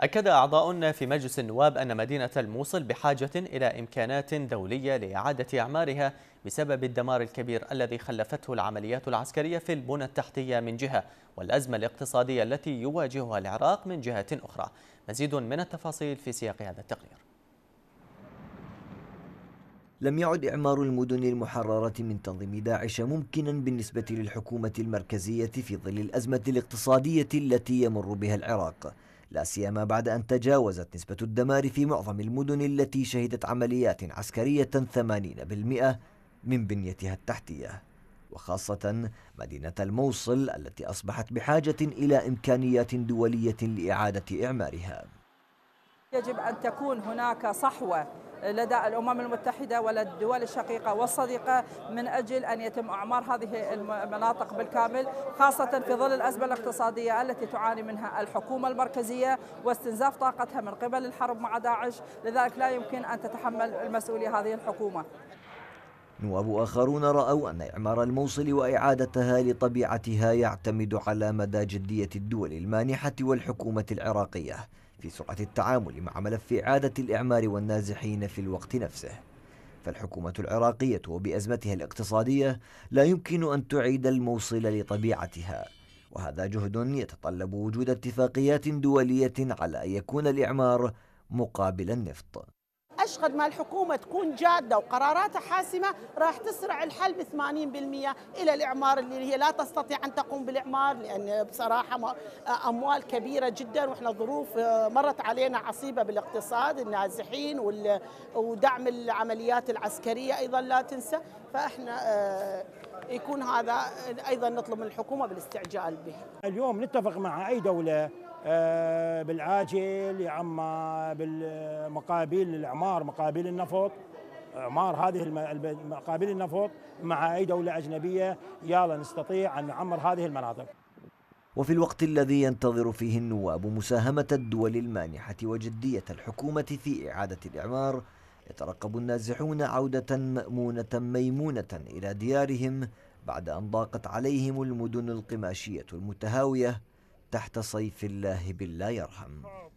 أكد أعضاء في مجلس النواب أن مدينة الموصل بحاجة إلى إمكانات دولية لإعادة إعمارها بسبب الدمار الكبير الذي خلفته العمليات العسكرية في البنى التحتية من جهة والأزمة الاقتصادية التي يواجهها العراق من جهة أخرى مزيد من التفاصيل في سياق هذا التقرير لم يعد إعمار المدن المحررة من تنظيم داعش ممكنا بالنسبة للحكومة المركزية في ظل الأزمة الاقتصادية التي يمر بها العراق لا سيما بعد أن تجاوزت نسبة الدمار في معظم المدن التي شهدت عمليات عسكرية 80% من بنيتها التحتية وخاصة مدينة الموصل التي أصبحت بحاجة إلى إمكانيات دولية لإعادة إعمارها يجب أن تكون هناك صحوة لدى الأمم المتحدة ولدى الدول الشقيقة والصديقة من أجل أن يتم إعمار هذه المناطق بالكامل خاصة في ظل الأزمة الاقتصادية التي تعاني منها الحكومة المركزية واستنزاف طاقتها من قبل الحرب مع داعش لذلك لا يمكن أن تتحمل المسؤولية هذه الحكومة نواب آخرون رأوا أن إعمار الموصل وإعادتها لطبيعتها يعتمد على مدى جدية الدول المانحة والحكومة العراقية في سرعة التعامل مع ملف إعادة الإعمار والنازحين في الوقت نفسه فالحكومة العراقية وبأزمتها الاقتصادية لا يمكن أن تعيد الموصل لطبيعتها وهذا جهد يتطلب وجود اتفاقيات دولية على أن يكون الإعمار مقابل النفط أشغل ما الحكومة تكون جادة وقراراتها حاسمة راح تسرع الحل ب 80% إلى الإعمار اللي هي لا تستطيع أن تقوم بالإعمار لأن بصراحة أموال كبيرة جدا وإحنا ظروف آه، مرت علينا عصيبة بالاقتصاد النازحين ودعم العمليات العسكرية أيضا لا تنسى فإحنا آه، يكون هذا آه، أيضا نطلب من الحكومة بالاستعجال به اليوم نتفق مع أي دولة آه، بالعاجل يا عما بالمقابل الاعمار مقابل النفط اعمار هذه مقابل النفط مع اي دوله اجنبيه يلا نستطيع ان نعمر هذه المناطق. وفي الوقت الذي ينتظر فيه النواب مساهمه الدول المانحه وجديه الحكومه في اعاده الاعمار يترقب النازحون عوده مامونه ميمونه الى ديارهم بعد ان ضاقت عليهم المدن القماشيه المتهاويه تحت صيف الله باللا يرحم